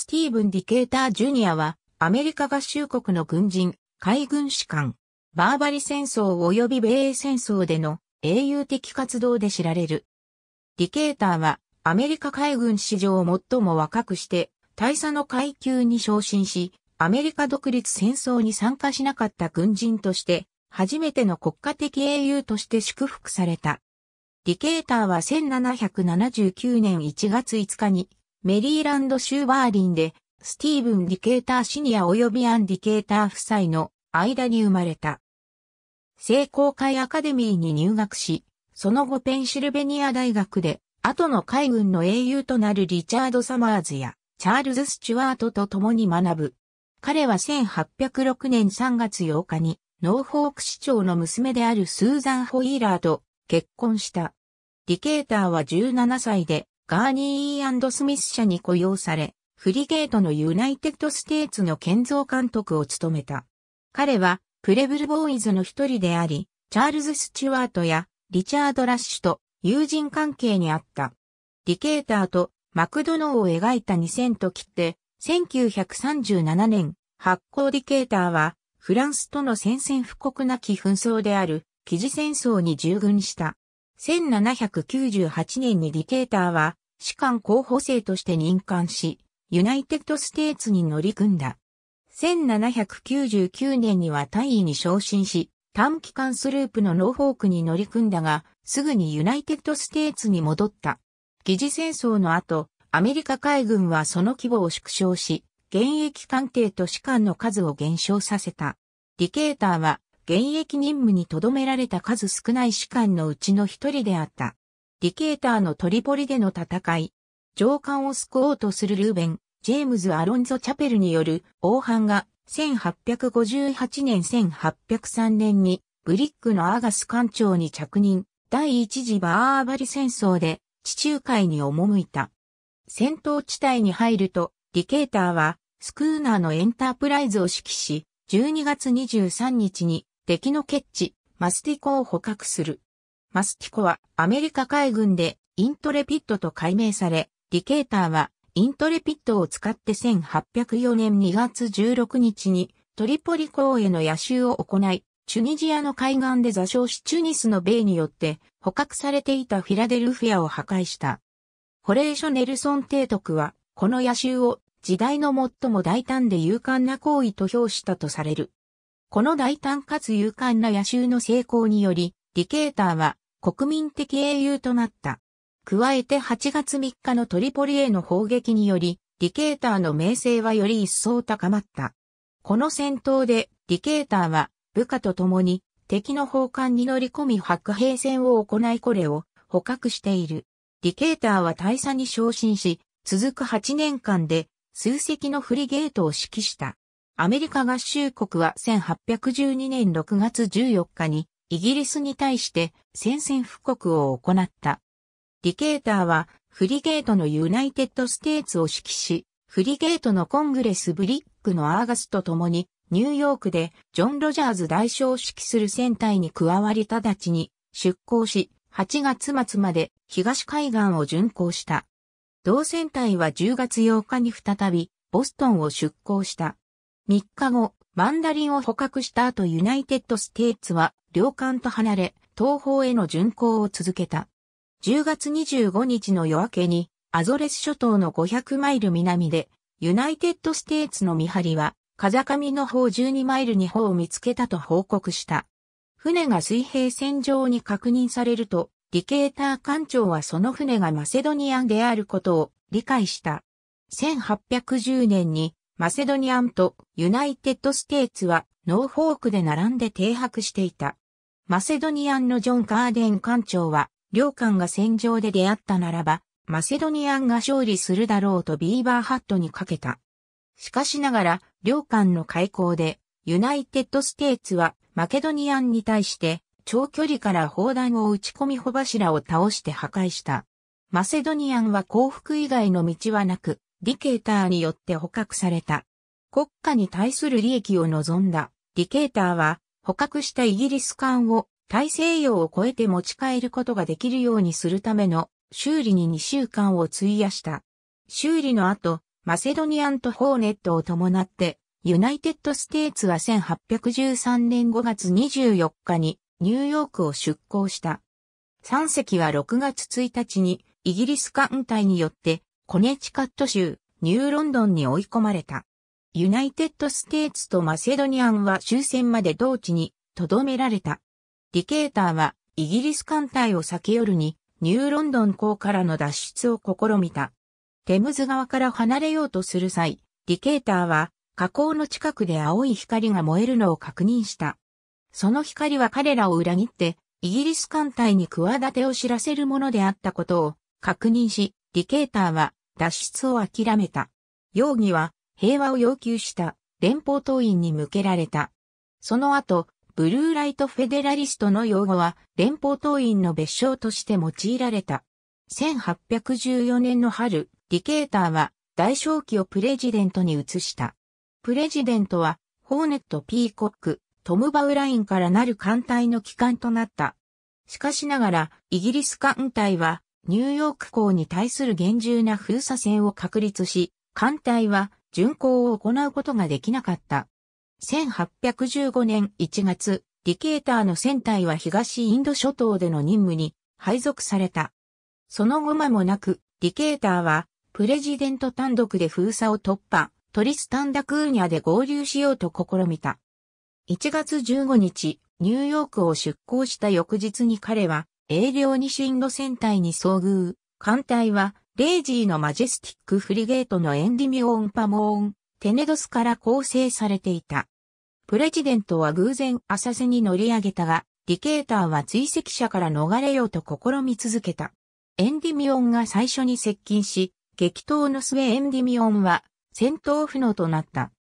スティーブン・ディケーター・ジュニアは、アメリカ合衆国の軍人、海軍士官、バーバリ戦争及び米英戦争での英雄的活動で知られる。ディケーターは、アメリカ海軍史上最も若くして、大佐の階級に昇進し、アメリカ独立戦争に参加しなかった軍人として、初めての国家的英雄として祝福された。ディケーターは1779年1月5日にメリーランド州バーリンで、スティーブン・ディケーターシニア及びアン・ディケーター夫妻の間に生まれた。聖公会アカデミーに入学し、その後ペンシルベニア大学で、後の海軍の英雄となるリチャード・サマーズや、チャールズ・スチュワートと共に学ぶ。彼は1806年3月8日に、ノーフォーク市長の娘であるスーザン・ホイーラーと結婚した。ディケーターは17歳でガーニースミス社に雇用され、フリゲートのユナイテッドステーツの建造監督を務めた。彼は、プレブルボーイズの一人であり、チャールズ・スチュワートやリチャード・ラッシュと友人関係にあった。ディケーターとマクドノーを描いた2000と切って、1937年発行ディケーターは、フランスとの宣戦布告なき紛争である、記事戦争に従軍した。1798年にディケーターは、士官候補生として任官し、ユナイテッドステーツに乗り組んだ。1799年には大尉に昇進し、短期間スループのノーフォークに乗り組んだが、すぐにユナイテッドステーツに戻った。疑似戦争の後、アメリカ海軍はその規模を縮小し、現役艦艇と士官の数を減少させた。ディケーターは現役任務に留められた数少ない士官のうちの一人であった。ディケーターのトリポリでの戦い、上官を救おうとするルーベン、ジェームズ・アロンゾ・チャペルによる王藩が1858年1803年にブリックのアガス艦長に着任、第一次バーバリ戦争で地中海に赴いた。戦闘地帯に入ると、ディケーターはスクーナーのエンタープライズを指揮し、12月23日に敵のケッチ、マスティコを捕獲する。マスティコはアメリカ海軍でイントレピットと改名され、ディケーターはイントレピットを使って1804年2月16日にトリポリ港への野襲を行い、チュニジアの海岸で座礁しチュニスの米によって捕獲されていたフィラデルフィアを破壊した。ホレーショ・ネルソン提督はこの野襲を時代の最も大胆で勇敢な行為と評したとされる。この大胆かつ勇敢な野衆の成功により、ディケーターは国民的英雄となった。加えて8月3日のトリポリへの砲撃により、ディケーターの名声はより一層高まった。この戦闘で、ディケーターは部下と共に敵の砲艦に乗り込み白兵戦を行いこれを捕獲している。ディケーターは大佐に昇進し、続く8年間で数隻のフリゲートを指揮した。アメリカ合衆国は1812年6月14日にイギリスに対して宣戦布告を行った。ディケーターはフリゲートのユナイテッドステーツを指揮し、フリゲートのコングレスブリックのアーガスと共にニューヨークでジョン・ロジャーズ大将を指揮する船隊に加わり直ちに出港し、8月末まで東海岸を巡航した。同船隊は10月8日に再びボストンを出港した。3日後、マンダリンを捕獲した後ユナイテッドステーツは領艦と離れ、東方への巡航を続けた。10月25日の夜明けに、アゾレス諸島の500マイル南で、ユナイテッドステーツの見張りは、風上の方12マイルに方を見つけたと報告した。船が水平線上に確認されると、ディケーター艦長はその船がマセドニアンであることを理解した。1810年にマセドニアンとユナイテッドステーツはノーフォークで並んで停泊していた。マセドニアンのジョン・カーデン艦長は、両艦が戦場で出会ったならば、マセドニアンが勝利するだろうとビーバーハットにかけた。しかしながら、両艦の開港で、ユナイテッドステーツはマケドニアンに対して長距離から砲弾を打ち込み帆柱を倒して破壊した。マセドニアンは降伏以外の道はなく、ディケーターによって捕獲された。国家に対する利益を望んだディケーターは捕獲したイギリス艦を大西洋を越えて持ち帰ることができるようにするための修理に2週間を費やした。修理の後、マセドニアンとホーネットを伴って、ユナイテッドステーツは1813年5月24日にニューヨークを出港した。3隻は6月1日にイギリス艦隊によってコネチカット州、ニューロンドンに追い込まれた。ユナイテッドステーツとマセドニアンは終戦まで同地に留められた。ディケーターはイギリス艦隊を避け夜にニューロンドン港からの脱出を試みた。テムズ川から離れようとする際、ディケーターは河口の近くで青い光が燃えるのを確認した。その光は彼らを裏切って、イギリス艦隊に企てを知らせるものであったことを確認し、ディケーターは脱出を諦めた。容疑は平和を要求した連邦党員に向けられた。その後、ブルーライトフェデラリストの用語は連邦党員の別称として用いられた。1814年の春、ディケーターは大正期をプレジデントに移した。プレジデントは、ホーネット・ピーコック、トム・バウラインからなる艦隊の機関となった。しかしながら、イギリス艦隊は、ニューヨーク港に対する厳重な封鎖線を確立し、艦隊は巡航を行うことができなかった。1815年1月、ディケーターの船体は東インド諸島での任務に配属された。その後間もなく、ディケーターは、プレジデント単独で封鎖を突破、トリスタンダクーニャで合流しようと試みた。1月15日、ニューヨークを出港した翌日に彼は、英領に進路戦隊に遭遇。艦隊は、レイジーのマジェスティックフリゲートのエンディミオン・パモーン、テネドスから構成されていた。プレジデントは偶然浅瀬に乗り上げたが、ディケーターは追跡者から逃れようと試み続けた。エンディミオンが最初に接近し、激闘の末エンディミオンは戦闘不能となった。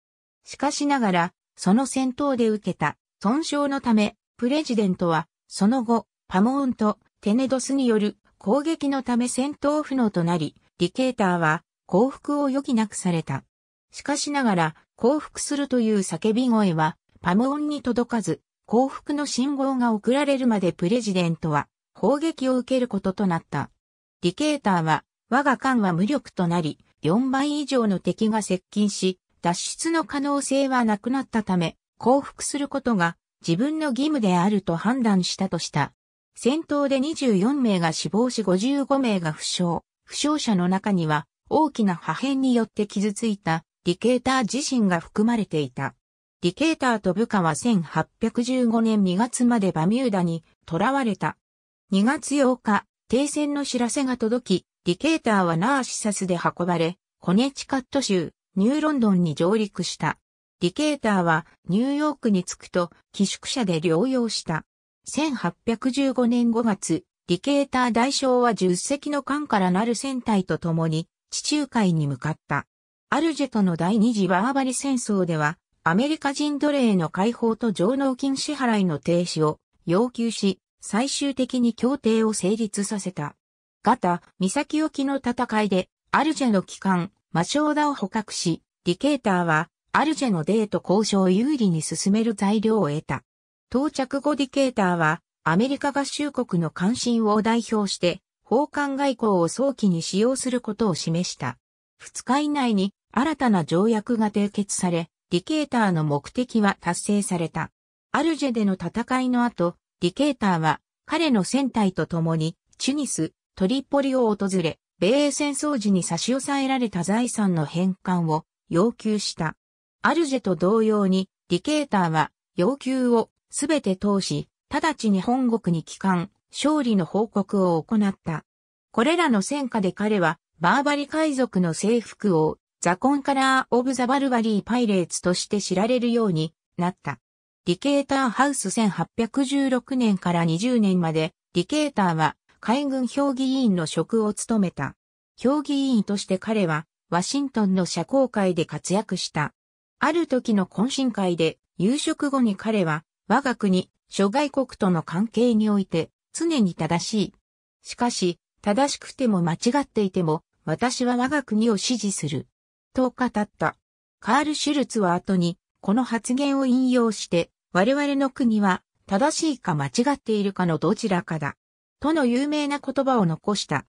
しかしながら、その戦闘で受けた損傷のため、プレジデントは、その後、パモーンとテネドスによる攻撃のため戦闘不能となり、ディケーターは降伏を余儀なくされた。しかしながら、降伏するという叫び声は、パモーンに届かず、降伏の信号が送られるまでプレジデントは、砲撃を受けることとなった。ディケーターは、我が艦は無力となり、4倍以上の敵が接近し、脱出の可能性はなくなったため、降伏することが自分の義務であると判断したとした。戦闘で24名が死亡し55名が負傷。負傷者の中には大きな破片によって傷ついたディケーター自身が含まれていた。ディケーターと部下は1815年2月までバミューダに囚われた。2月8日、停戦の知らせが届き、ディケーターはナーシサスで運ばれ、コネチカット州、ニューロンドンに上陸した。ディケーターはニューヨークに着くと寄宿舎で療養した。1815年5月、リケーター大将は10隻の艦からなる船隊と共に地中海に向かった。アルジェとの第二次バーバリ戦争では、アメリカ人奴隷の解放と上納金支払いの停止を要求し、最終的に協定を成立させた。ガタ、岬沖の戦いで、アルジェの機関、マショーダを捕獲し、リケーターは、アルジェのデート交渉を有利に進める材料を得た。到着後ディケーターは、アメリカ合衆国の関心を代表して、訪韓外交を早期に使用することを示した。2日以内に新たな条約が締結され、ディケーターの目的は達成された。アルジェでの戦いの後、ディケーターは彼の船隊と共にチュニス、トリポリを訪れ、米英戦争時に差し押さえられた財産の返還を要求した。アルジェと同様に、ディケーターは要求をすべて通し、直ちに本国に帰還、勝利の報告を行った。これらの戦果で彼は、バーバリ海賊の征服を、ザコンカラー・オブ・ザ・バルバリー・パイレーツとして知られるようになった。ディケーターハウス1816年から20年まで、ディケーターは海軍評議員の職を務めた。評議員として彼は、ワシントンの社交界で活躍した。ある時の懇親会で、夕食後に彼は、我が国、諸外国との関係において、常に正しい。しかし、正しくても間違っていても、私は我が国を支持する。と語った。カール・シュルツは後に、この発言を引用して、我々の国は正しいか間違っているかのどちらかだ。との有名な言葉を残した。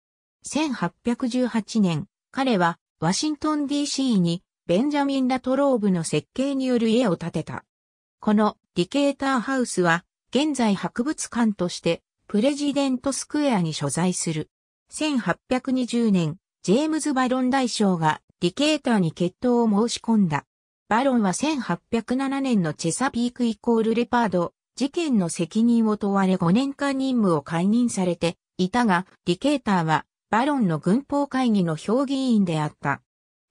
1818年、彼はワシントン DC にベンジャミン・ラトローブの設計による家を建てた。このディケーターハウスは現在博物館としてプレジデントスクエアに所在する。1820年、ジェームズ・バロン大将がディケーターに決闘を申し込んだ。バロンは1807年のチェサピークイコールレパード事件の責任を問われ5年間任務を解任されていたが、ディケーターはバロンの軍法会議の評議員であった。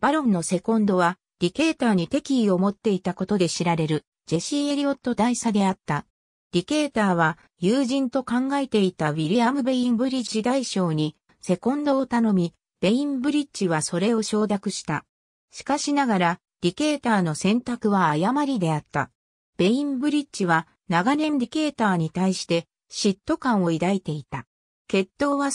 バロンのセコンドはディケーターに敵意を持っていたことで知られるジェシー・エリオット大佐であった。ディケーターは友人と考えていたウィリアム・ベインブリッジ大将にセコンドを頼み、ベインブリッジはそれを承諾した。しかしながら、ディケーターの選択は誤りであった。ベインブリッジは長年ディケーターに対して嫉妬感を抱いていた。決闘は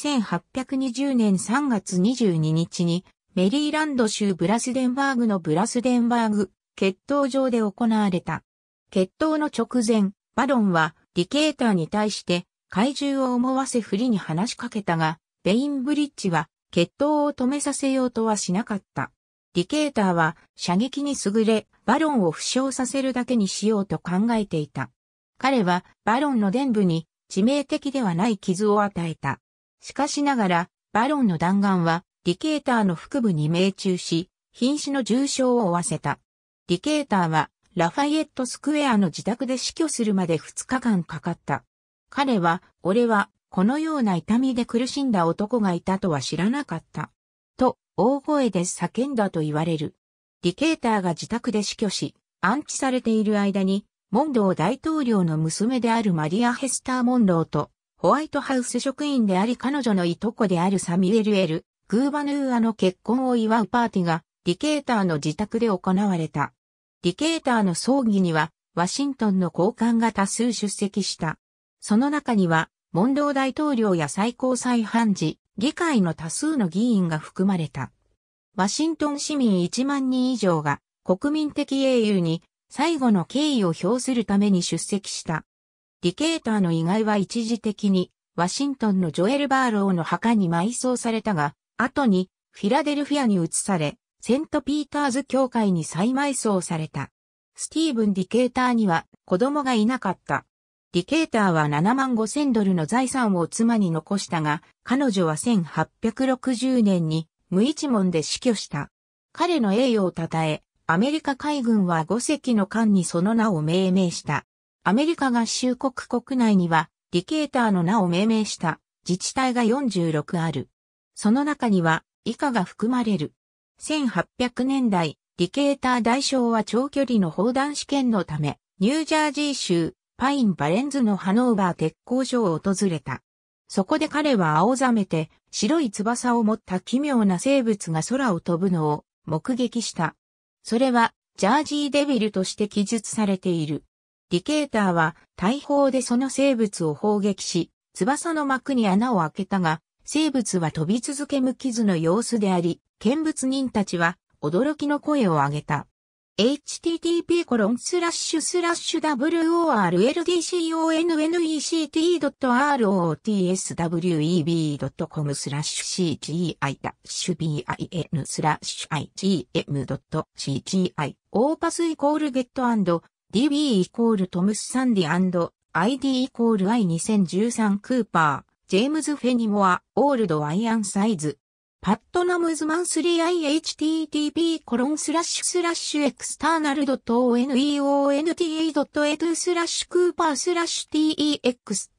1820年3月22日にメリーランド州ブラスデンバーグのブラスデンバーグ決闘場で行われた。決闘の直前、バロンはディケーターに対して怪獣を思わせ不利に話しかけたが、ベインブリッジは決闘を止めさせようとはしなかった。ディケーターは射撃に優れ、バロンを負傷させるだけにしようと考えていた。彼はバロンの伝部に致命的ではない傷を与えた。しかしながら、バロンの弾丸はディケーターの腹部に命中し、瀕死の重傷を負わせた。ディケーターはラファイエットスクエアの自宅で死去するまで2日間かかった。彼は、俺は、このような痛みで苦しんだ男がいたとは知らなかった。と、大声で叫んだと言われる。ディケーターが自宅で死去し、安置されている間に、モンロー大統領の娘であるマリア・ヘスター・モンローと、ホワイトハウス職員であり彼女のいとこであるサミュエル・エル・グーバヌーアの結婚を祝うパーティーが、ディケーターの自宅で行われた。ディケーターの葬儀には、ワシントンの高官が多数出席した。その中には、モンドー大統領や最高裁判事、議会の多数の議員が含まれた。ワシントン市民1万人以上が国民的英雄に最後の敬意を表するために出席した。ディケーターの意外は一時的にワシントンのジョエル・バーローの墓に埋葬されたが、後にフィラデルフィアに移され、セントピーターズ教会に再埋葬された。スティーブン・ディケーターには子供がいなかった。ディケーターは7万5千ドルの財産を妻に残したが、彼女は1860年に無一文で死去した。彼の栄誉を称え、アメリカ海軍は5隻の艦にその名を命名した。アメリカ合衆国国内には、ディケーターの名を命名した自治体が46ある。その中には、以下が含まれる。1800年代、ディケーター大将は長距離の砲弾試験のため、ニュージャージー州、パイン・バレンズのハノーバー鉄工所を訪れた。そこで彼は青ざめて白い翼を持った奇妙な生物が空を飛ぶのを目撃した。それはジャージーデビルとして記述されている。ディケーターは大砲でその生物を砲撃し、翼の膜に穴を開けたが、生物は飛び続け無傷の様子であり、見物人たちは驚きの声を上げた。http://worldconect.rotsweb.com cgi bin igm.cgi オーパスイコールゲット &db トムスサンディ &id i2013 クーパー、ジェームズ・フェニモア、o l d ワイアンサイズ。パットナムズマンスリー IHTTP コロンスラッシュスラッシュエクスターナルドト .oneonte.edu スラッシュクーパースラッシュ texts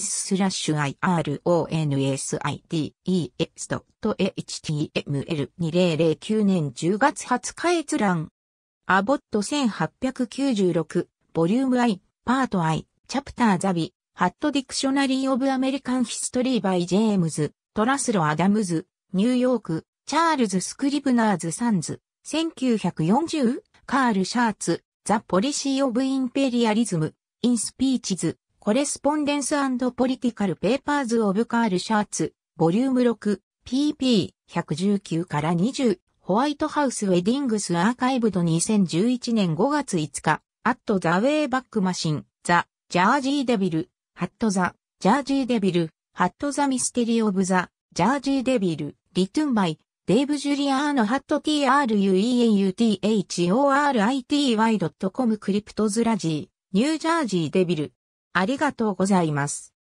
スラッシュ ironsides.html2009 年10月20日閲覧アボット1896ボリューム I パート I チャプターザビハットディクショナリーオブアメリカンヒストリーバイジェームズトラスロアダムズニューヨーク、チャールズ・スクリブナーズ・サンズ、1940? カール・シャーツ、ザ・ポリシー・オブ・インペリアリズム、インスピーチズ、コレスポンデンスポリティカル・ペーパーズ・オブ・カール・シャーツ、ボリューム6、pp. 119から20、ホワイトハウス・ウェディングス・アーカイブド2011年5月5日、アット・ザ・ウェイ・バック・マシン、ザ・ジャージー・デビル、ハット・ザ・ジャージー・デビル、ハット・ザ・ミステリー・オブ・ザ・ジャージー・デビル。リトゥンバイ、デーブ・ジュリアーノ・ハット TRUEAUTHORITY.com クリプトズラジー、ニュージャージーデビル。ありがとうございます。